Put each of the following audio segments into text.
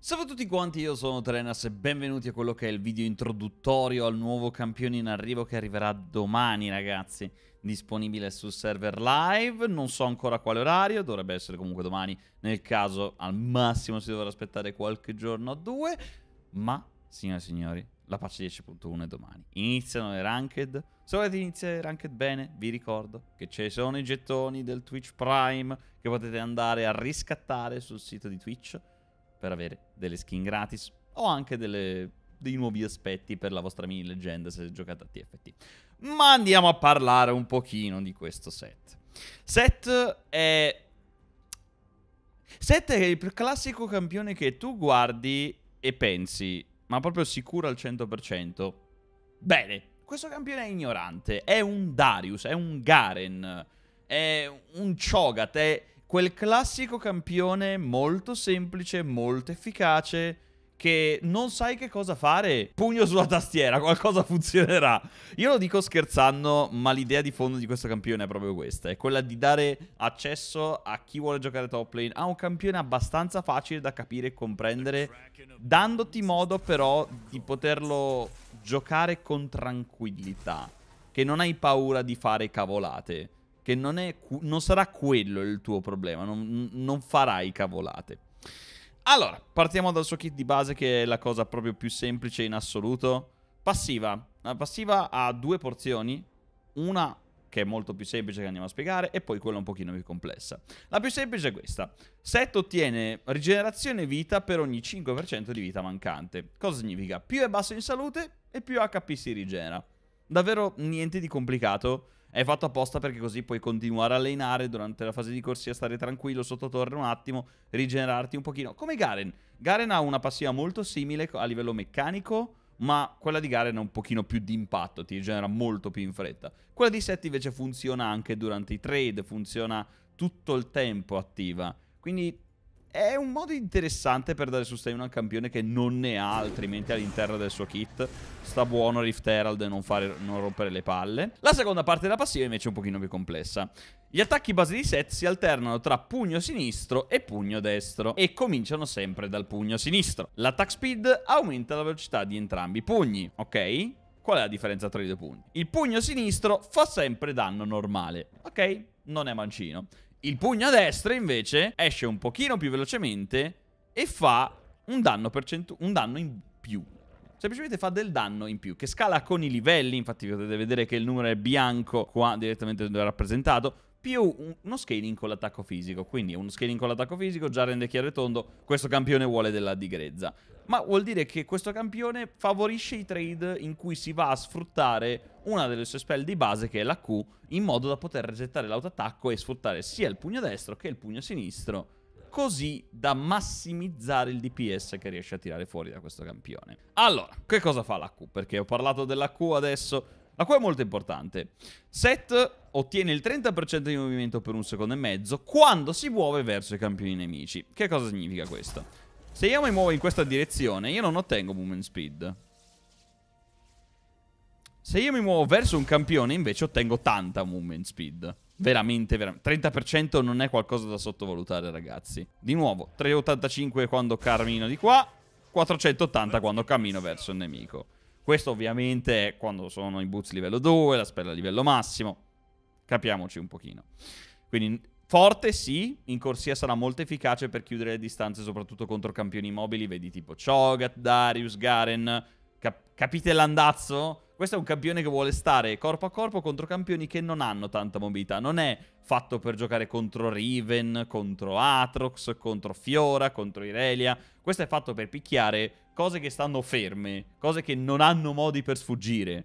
Salve a tutti quanti, io sono Trenas e benvenuti a quello che è il video introduttorio al nuovo campione in arrivo che arriverà domani ragazzi Disponibile sul server live, non so ancora a quale orario, dovrebbe essere comunque domani Nel caso al massimo si dovrà aspettare qualche giorno o due Ma signore e signori, la pace 10.1 è domani Iniziano le ranked, se volete iniziare le ranked bene vi ricordo che ci sono i gettoni del Twitch Prime Che potete andare a riscattare sul sito di Twitch per avere delle skin gratis o anche delle, dei nuovi aspetti per la vostra mini leggenda se giocate a TFT. Ma andiamo a parlare un pochino di questo set. Set è... Set è il classico campione che tu guardi e pensi, ma proprio sicuro al 100%. Bene, questo campione è ignorante, è un Darius, è un Garen, è un Chogat, è quel classico campione molto semplice, molto efficace, che non sai che cosa fare. Pugno sulla tastiera, qualcosa funzionerà. Io lo dico scherzando, ma l'idea di fondo di questo campione è proprio questa. È quella di dare accesso a chi vuole giocare top lane a un campione abbastanza facile da capire e comprendere, dandoti modo però di poterlo giocare con tranquillità, che non hai paura di fare cavolate che non, è, non sarà quello il tuo problema, non, non farai cavolate. Allora, partiamo dal suo kit di base che è la cosa proprio più semplice in assoluto. Passiva. La passiva ha due porzioni, una che è molto più semplice che andiamo a spiegare, e poi quella un pochino più complessa. La più semplice è questa. Set ottiene rigenerazione vita per ogni 5% di vita mancante. Cosa significa? Più è basso in salute e più HP si rigenera. Davvero niente di complicato. È fatto apposta perché così puoi continuare a allenare durante la fase di corsia, stare tranquillo sotto torre un attimo, rigenerarti un pochino. Come Garen. Garen ha una passiva molto simile a livello meccanico, ma quella di Garen ha un pochino più di impatto, ti rigenera molto più in fretta. Quella di Set invece funziona anche durante i trade, funziona tutto il tempo attiva. Quindi è un modo interessante per dare a un campione che non ne ha altrimenti all'interno del suo kit. Sta buono Rift Herald e non, fare, non rompere le palle. La seconda parte della passiva invece è un pochino più complessa. Gli attacchi base di set si alternano tra pugno sinistro e pugno destro e cominciano sempre dal pugno sinistro. L'attack speed aumenta la velocità di entrambi i pugni, ok? Qual è la differenza tra i due pugni? Il pugno sinistro fa sempre danno normale, ok? Non è mancino. Il pugno a destra invece esce un pochino più velocemente e fa un danno, un danno in più. Semplicemente fa del danno in più, che scala con i livelli, infatti potete vedere che il numero è bianco qua direttamente dove è rappresentato, più uno scaling con l'attacco fisico. Quindi uno scaling con l'attacco fisico già rende chiaro e tondo questo campione vuole della digrezza. Ma vuol dire che questo campione favorisce i trade in cui si va a sfruttare una delle sue spell di base che è la Q, in modo da poter resettare l'autoattacco e sfruttare sia il pugno destro che il pugno sinistro, così da massimizzare il DPS che riesce a tirare fuori da questo campione. Allora, che cosa fa la Q? Perché ho parlato della Q adesso, la Q è molto importante. Set ottiene il 30% di movimento per un secondo e mezzo quando si muove verso i campioni nemici. Che cosa significa questo? Se io mi muovo in questa direzione, io non ottengo movement speed. Se io mi muovo verso un campione, invece, ottengo tanta movement speed. Veramente, veramente. 30% non è qualcosa da sottovalutare, ragazzi. Di nuovo, 385 quando cammino di qua, 480 quando cammino verso il nemico. Questo ovviamente è quando sono i boots livello 2, la spella livello massimo. Capiamoci un pochino. Quindi forte sì, in corsia sarà molto efficace per chiudere le distanze, soprattutto contro campioni mobili, vedi tipo Chogat, Darius, Garen. Cap capite l'andazzo? Questo è un campione che vuole stare corpo a corpo contro campioni che non hanno tanta mobilità. Non è fatto per giocare contro Riven, contro Atrox, contro Fiora, contro Irelia. Questo è fatto per picchiare cose che stanno ferme, cose che non hanno modi per sfuggire.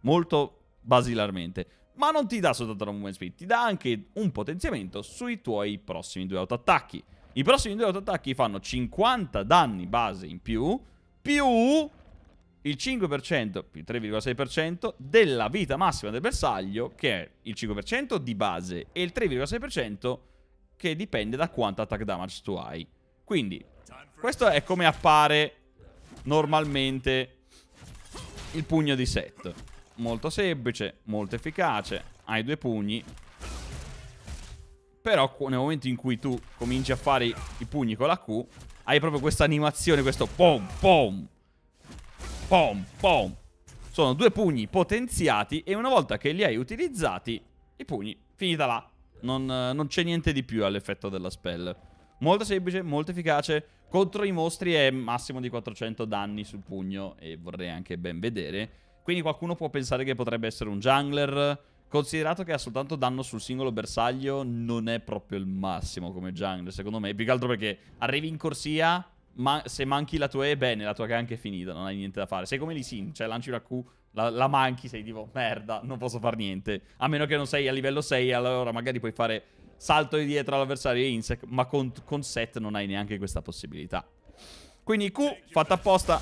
Molto basilarmente. Ma non ti dà soltanto la movement speed, ti dà anche un potenziamento sui tuoi prossimi due autoattacchi. I prossimi due autoattacchi fanno 50 danni base in più, più il 5%, più 3,6% della vita massima del bersaglio, che è il 5% di base, e il 3,6% che dipende da quanto attack damage tu hai. Quindi, questo è come appare normalmente il pugno di set. Molto semplice, molto efficace, hai due pugni. Però nel momento in cui tu cominci a fare i pugni con la Q, hai proprio questa animazione, questo pom pom Pom, pom. Sono due pugni potenziati e una volta che li hai utilizzati, i pugni, finita là. Non, non c'è niente di più all'effetto della spell. Molto semplice, molto efficace. Contro i mostri è massimo di 400 danni sul pugno e vorrei anche ben vedere. Quindi qualcuno può pensare che potrebbe essere un jungler. Considerato che ha soltanto danno sul singolo bersaglio, non è proprio il massimo come jungler, secondo me. Più che altro perché arrivi in corsia, ma se manchi la tua E, bene, la tua che è anche finita, non hai niente da fare. Sei come lì Sin, cioè lanci una Q, la, la, manchi, sei tipo, merda, non posso fare niente. A meno che non sei a livello 6, allora magari puoi fare salto di dietro all'avversario e insec, ma con, con set non hai neanche questa possibilità. Quindi Q fatta apposta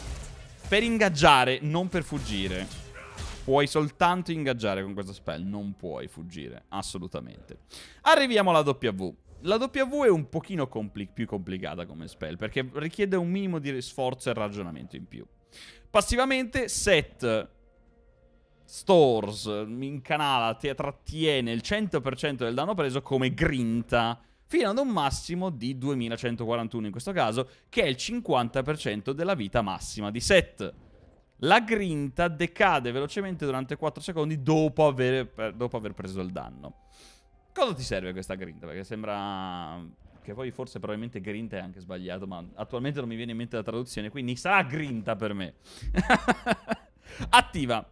per ingaggiare, non per fuggire. Puoi soltanto ingaggiare con questo spell, non puoi fuggire, assolutamente. Arriviamo alla W. La W è un pochino compli più complicata come spell, perché richiede un minimo di sforzo e ragionamento in più. Passivamente, set stores incanala, trattiene il 100% del danno preso come grinta, fino ad un massimo di 2141 in questo caso, che è il 50% della vita massima di set. La grinta decade velocemente durante 4 secondi dopo aver, dopo aver preso il danno. Cosa ti serve questa grinta? Perché sembra... Che poi forse probabilmente grinta è anche sbagliato, ma attualmente non mi viene in mente la traduzione, quindi sarà grinta per me. Attiva.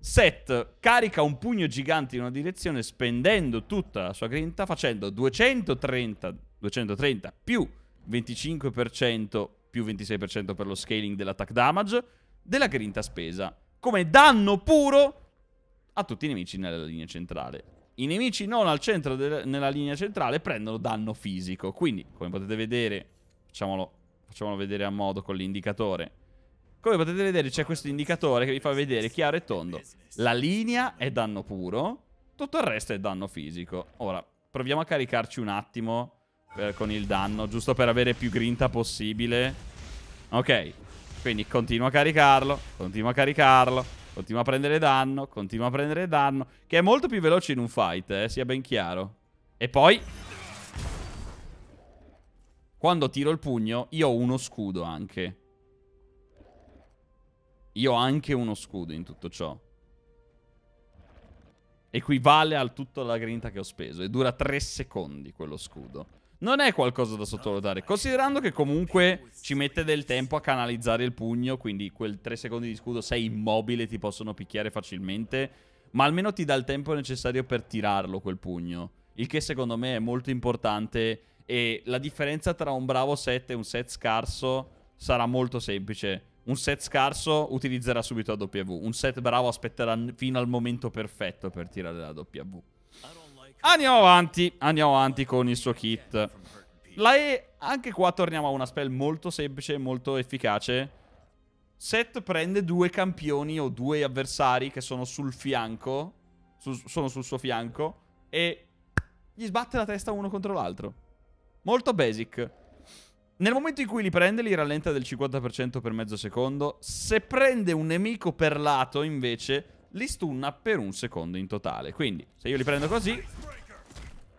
Set carica un pugno gigante in una direzione spendendo tutta la sua grinta facendo 230, 230 più 25% più 26% per lo scaling dell'attack damage della grinta spesa come danno puro a tutti i nemici nella linea centrale. I nemici non al centro della linea centrale prendono danno fisico. Quindi, come potete vedere, facciamolo, facciamolo vedere a modo con l'indicatore. Come potete vedere c'è questo indicatore che vi fa vedere chiaro e tondo. La linea è danno puro, tutto il resto è danno fisico. Ora, proviamo a caricarci un attimo per, con il danno, giusto per avere più grinta possibile. Ok, quindi continuo a caricarlo, continuo a caricarlo. Continua a prendere danno, continua a prendere danno. Che è molto più veloce in un fight, eh, sia ben chiaro. E poi... Quando tiro il pugno, io ho uno scudo anche. Io ho anche uno scudo in tutto ciò. Equivale al tutto la grinta che ho speso. E dura 3 secondi quello scudo non è qualcosa da sottovalutare. Considerando che comunque ci mette del tempo a canalizzare il pugno, quindi quel 3 secondi di scudo sei immobile, ti possono picchiare facilmente, ma almeno ti dà il tempo necessario per tirarlo quel pugno. Il che secondo me è molto importante e la differenza tra un bravo set e un set scarso sarà molto semplice. Un set scarso utilizzerà subito W, un set bravo aspetterà fino al momento perfetto per tirare la W. Andiamo avanti, andiamo avanti con il suo kit. La E, anche qua torniamo a una spell molto semplice, molto efficace. Set prende due campioni o due avversari che sono sul fianco, su, sono sul suo fianco, e gli sbatte la testa uno contro l'altro. Molto basic. Nel momento in cui li prende, li rallenta del 50% per mezzo secondo. Se prende un nemico per lato, invece, li stunna per un secondo in totale. Quindi, se io li prendo così,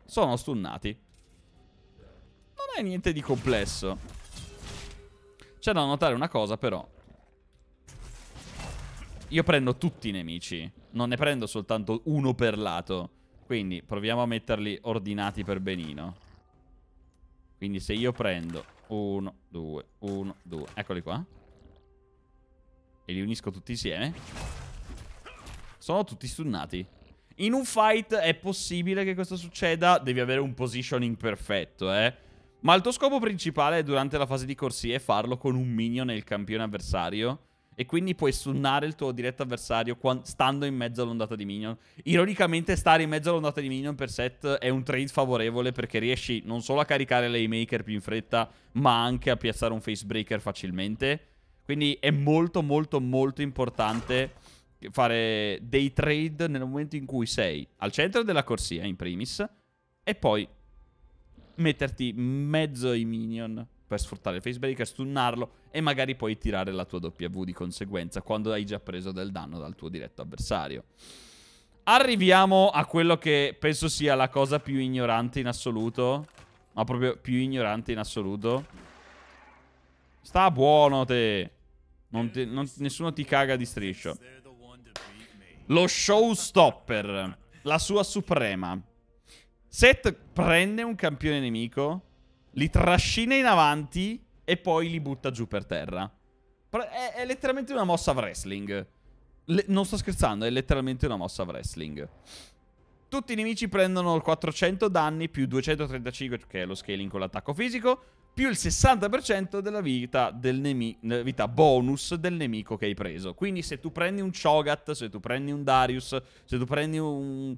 sono stunnati. Non è niente di complesso. C'è da notare una cosa però. Io prendo tutti i nemici. Non ne prendo soltanto uno per lato. Quindi proviamo a metterli ordinati per benino. Quindi se io prendo Uno, due, uno, due. Eccoli qua. E li unisco tutti insieme. Sono tutti stunnati. In un fight è possibile che questo succeda, devi avere un positioning perfetto, eh. Ma il tuo scopo principale durante la fase di corsia è farlo con un minion e il campione avversario. E quindi puoi stunnare il tuo diretto avversario stando in mezzo all'ondata di minion. Ironicamente, stare in mezzo all'ondata di minion per set è un trade favorevole perché riesci non solo a caricare le maker più in fretta, ma anche a piazzare un facebreaker facilmente. Quindi è molto, molto, molto importante fare dei trade nel momento in cui sei al centro della corsia, in primis, e poi metterti mezzo ai minion per sfruttare il facebreaker, stunnarlo e magari poi tirare la tua W di conseguenza quando hai già preso del danno dal tuo diretto avversario. Arriviamo a quello che penso sia la cosa più ignorante in assoluto. Ma proprio più ignorante in assoluto. Sta buono te. Non te non, nessuno ti caga di striscio. Lo showstopper. La sua suprema. Seth prende un campione nemico, li trascina in avanti e poi li butta giù per terra. È, è letteralmente una mossa wrestling. Le, non sto scherzando, è letteralmente una mossa wrestling. Tutti i nemici prendono il 400 danni più 235, che è lo scaling con l'attacco fisico, più il 60% della vita, del nemi- eh, vita bonus del nemico che hai preso. Quindi se tu prendi un Chogat, se tu prendi un Darius, se tu prendi un,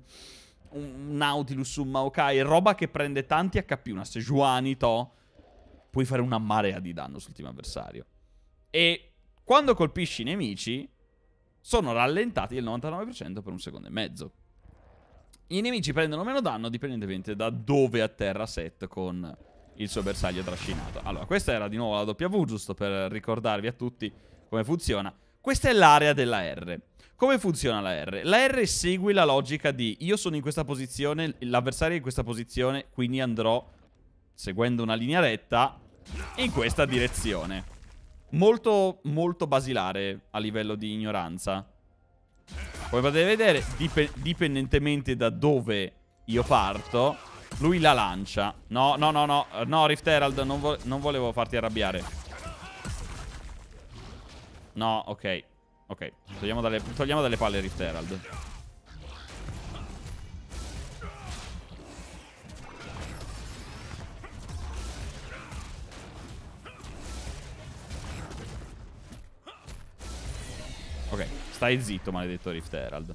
un Nautilus, un Maokai, roba che prende tanti HP, una Sejuani, puoi fare una marea di danno sul team avversario. E quando colpisci i nemici, sono rallentati del 99% per un secondo e mezzo. I nemici prendono meno danno dipendentemente da dove atterra Set con il suo bersaglio trascinato. Allora, questa era di nuovo la W, giusto per ricordarvi a tutti come funziona. Questa è l'area della R. Come funziona la R? La R segue la logica di io sono in questa posizione, l'avversario è in questa posizione, quindi andrò, seguendo una linea retta, in questa direzione. Molto, molto basilare a livello di ignoranza. Come potete vedere, dip dipendentemente da dove io parto, lui la lancia. No, no, no, no, no Rift Herald, non, vo non volevo farti arrabbiare. No, ok. Ok, togliamo dalle, togliamo dalle palle Rift Herald. Stai zitto, maledetto Rift Herald.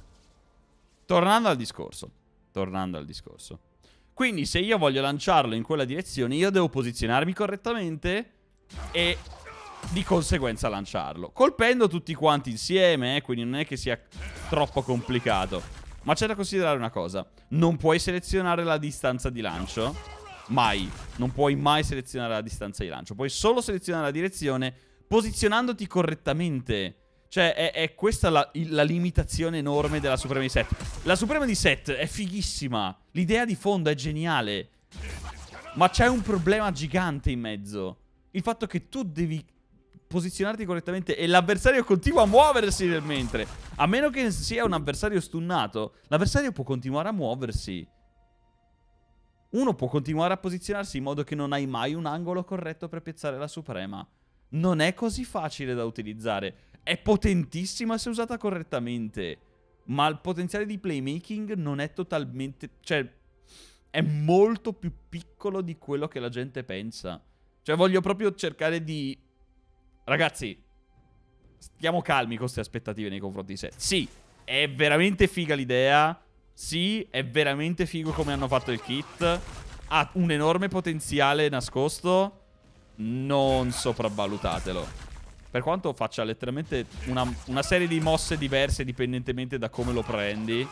Tornando al discorso. Tornando al discorso. Quindi se io voglio lanciarlo in quella direzione, io devo posizionarmi correttamente e di conseguenza lanciarlo. Colpendo tutti quanti insieme, eh, quindi non è che sia troppo complicato. Ma c'è da considerare una cosa. Non puoi selezionare la distanza di lancio. Mai. Non puoi mai selezionare la distanza di lancio. Puoi solo selezionare la direzione posizionandoti correttamente cioè, è, è questa la, la, limitazione enorme della Suprema di Set. La Suprema di Set è fighissima. L'idea di fondo è geniale. Ma c'è un problema gigante in mezzo. Il fatto che tu devi posizionarti correttamente e l'avversario continua a muoversi nel mentre. A meno che sia un avversario stunnato, l'avversario può continuare a muoversi. Uno può continuare a posizionarsi in modo che non hai mai un angolo corretto per piazzare la Suprema. Non è così facile da utilizzare è potentissima se usata correttamente, ma il potenziale di playmaking non è totalmente... cioè, è molto più piccolo di quello che la gente pensa. Cioè, voglio proprio cercare di... Ragazzi, stiamo calmi con queste aspettative nei confronti di sé. Sì, è veramente figa l'idea. Sì, è veramente figo come hanno fatto il kit. Ha un enorme potenziale nascosto. Non sopravvalutatelo. Per quanto faccia letteralmente una, una serie di mosse diverse dipendentemente da come lo prendi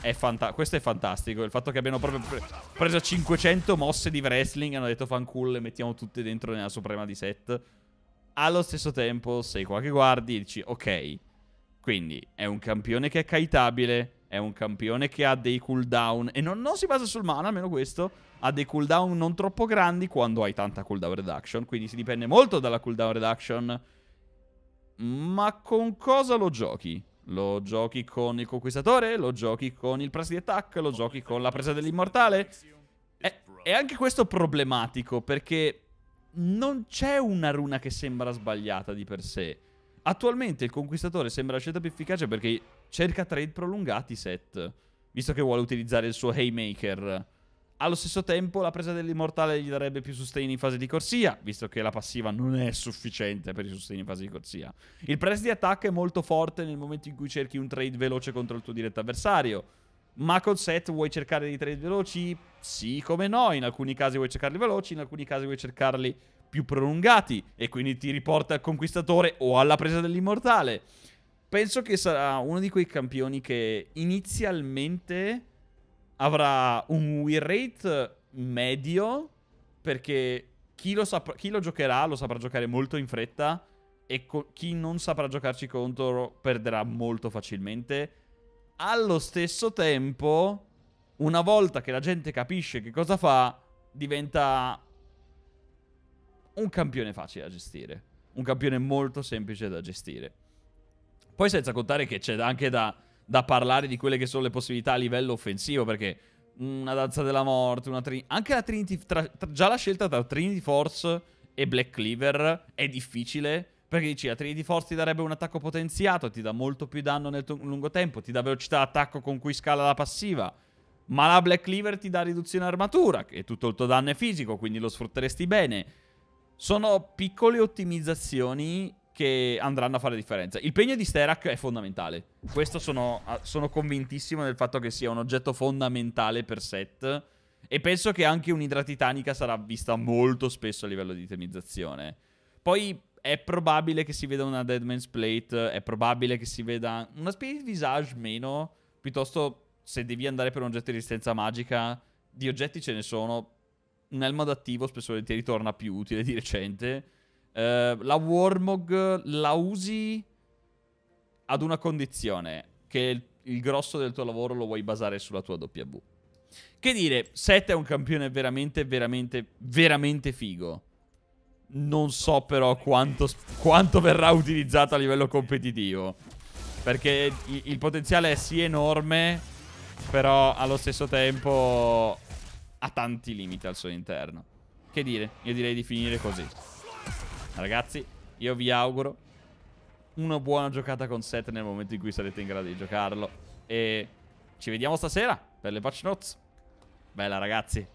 è Questo è fantastico Il fatto che abbiano proprio pre preso 500 mosse di wrestling e Hanno detto fanculo Le mettiamo tutte dentro nella suprema di set Allo stesso tempo sei qua che guardi E dici ok Quindi è un campione che è kaitabile è un campione che ha dei cooldown e non, non, si basa sul mana, almeno questo, ha dei cooldown non troppo grandi quando hai tanta cooldown reduction, quindi si dipende molto dalla cooldown reduction ma con cosa lo giochi? Lo giochi con il conquistatore? Lo giochi con il press di attack? Lo giochi con la presa dell'immortale? È, è anche questo problematico perché non c'è una runa che sembra sbagliata di per sé. Attualmente il conquistatore sembra la scelta più efficace perché cerca trade prolungati set, visto che vuole utilizzare il suo haymaker. Allo stesso tempo la presa dell'immortale gli darebbe più sostegno in fase di corsia, visto che la passiva non è sufficiente per i sustain in fase di corsia. Il press di attacco è molto forte nel momento in cui cerchi un trade veloce contro il tuo diretto avversario. Ma col set vuoi cercare dei trade veloci? Sì, come no. In alcuni casi vuoi cercarli veloci, in alcuni casi vuoi cercarli più prolungati. E quindi ti riporta al conquistatore o alla presa dell'immortale. Penso che sarà uno di quei campioni che inizialmente avrà un win rate medio perché chi lo, chi lo, giocherà lo saprà giocare molto in fretta e chi non saprà giocarci contro perderà molto facilmente. Allo stesso tempo, una volta che la gente capisce che cosa fa, diventa un campione facile da gestire. Un campione molto semplice da gestire. Poi senza contare che c'è anche da da parlare di quelle che sono le possibilità a livello offensivo, perché una danza della morte, una Trinity... Anche la Trinity... Tra, tra, già la scelta tra Trinity Force e Black Cleaver è difficile, perché dici la Trinity Force ti darebbe un attacco potenziato, ti dà molto più danno nel lungo tempo, ti dà velocità d'attacco con cui scala la passiva, ma la Black Cleaver ti dà riduzione armatura, e tutto il tuo danno è fisico, quindi lo sfrutteresti bene. Sono piccole ottimizzazioni che andranno a fare la differenza. Il pegno di Sterak è fondamentale. Questo sono, sono convintissimo del fatto che sia un oggetto fondamentale per set. E penso che anche un'idra titanica sarà vista molto spesso a livello di itemizzazione. Poi è probabile che si veda una Deadman's Plate, è probabile che si veda una Spirit Visage meno, piuttosto se devi andare per un oggetto di resistenza magica, di oggetti ce ne sono. Un elmo adattivo spesso ti ritorna più utile di recente eh, la Warmog la usi ad una condizione, che il, il, grosso del tuo lavoro lo vuoi basare sulla tua W. Che dire, Set è un campione veramente, veramente, veramente figo. Non so però quanto, quanto verrà utilizzato a livello competitivo. Perché il, il potenziale è sì enorme, però allo stesso tempo ha tanti limiti al suo interno. Che dire, io direi di finire così. Ragazzi, io vi auguro una buona giocata con Seth nel momento in cui sarete in grado di giocarlo. E ci vediamo stasera per le patch notes. Bella ragazzi.